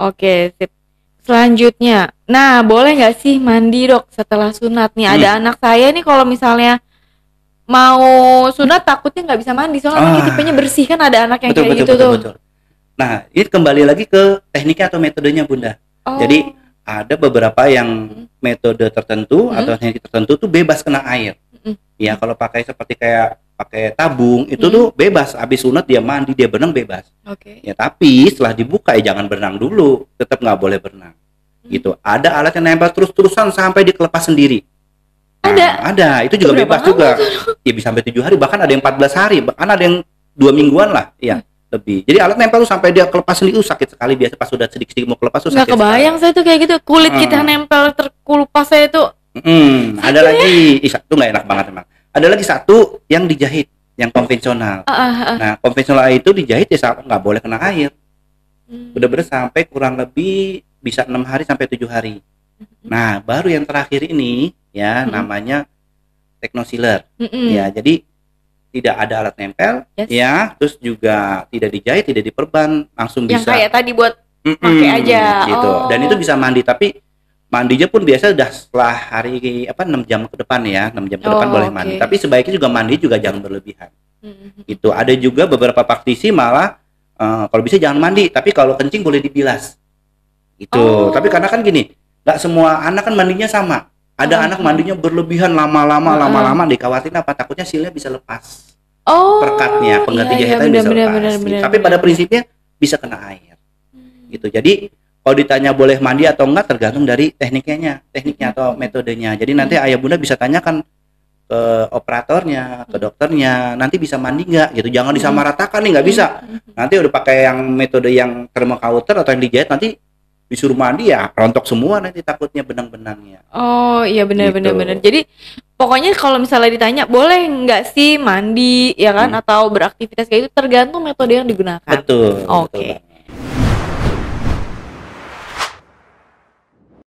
Oke, sip. Selanjutnya, nah boleh nggak sih mandi dok setelah sunat nih? Hmm. Ada anak saya nih kalau misalnya mau sunat takutnya nggak bisa mandi soalnya kan ah. tipenya bersih kan ada anak yang betul, kayak betul, gitu betul, tuh. Betul. Nah, ini kembali lagi ke tekniknya atau metodenya bunda. Oh. Jadi ada beberapa yang hmm. metode tertentu hmm. atau teknik tertentu tuh bebas kena air. Hmm. Ya kalau pakai seperti kayak pakai tabung itu hmm. tuh bebas habis sunat dia mandi dia berenang bebas okay. ya tapi setelah dibuka ya jangan berenang dulu tetap nggak boleh berenang hmm. gitu ada alat yang nempel terus terusan sampai dikelepas sendiri nah, ada ada itu juga bebas juga itu? ya bisa sampai tujuh hari bahkan ada yang 14 hari bahkan ada yang dua mingguan lah ya hmm lebih. Jadi alat nempel tuh sampai dia kelepas sendiri uh, sakit sekali biasa pas sudah sedikit-sedikit mau kelepas tuh sakit. kebayang sekali. saya tuh kayak gitu kulit hmm. kita nempel terkelupas saya tuh. Hmm, ada lagi. Ya? Ih, itu nggak enak banget emang ada lagi satu yang dijahit yang konvensional uh, uh, uh. nah konvensional itu dijahit ya sama nggak boleh kena air hmm. udah bener sampai kurang lebih bisa enam hari sampai tujuh hari hmm. nah baru yang terakhir ini ya hmm. namanya teknosiler hmm. ya jadi tidak ada alat nempel yes. ya terus juga tidak dijahit tidak diperban langsung yang bisa yang kayak tadi buat mm pakai aja gitu oh. dan itu oh. bisa mandi tapi mandinya pun biasa udah setelah hari apa 6 jam ke depan ya 6 jam ke depan oh, boleh okay. mandi tapi sebaiknya juga mandi juga jangan berlebihan hmm itu ada juga beberapa praktisi malah uh, kalau bisa jangan mandi tapi kalau kencing boleh dibilas itu oh. tapi karena kan gini nggak semua anak kan mandinya sama ada oh. anak mandinya berlebihan lama-lama mm-hmm. lama-lama dikawatin apa takutnya silnya bisa lepas oh, perkatnya iya, pengganti iya, iya, bisa bener, lepas bener, bener, tapi bener. pada prinsipnya bisa kena air mm. gitu jadi kalau ditanya boleh mandi atau enggak tergantung dari tekniknya tekniknya atau metodenya jadi nanti hmm. ayah bunda bisa tanyakan ke operatornya ke hmm. dokternya nanti bisa mandi enggak gitu jangan hmm. disamaratakan nih nggak bisa nanti udah pakai yang metode yang thermocouter atau yang dijahit nanti disuruh mandi ya rontok semua nanti takutnya benang-benangnya. Oh iya benar gitu. benar benar. Jadi pokoknya kalau misalnya ditanya boleh nggak sih mandi ya kan hmm. atau beraktivitas kayak itu tergantung metode yang digunakan. Betul. Oke. Okay. Betul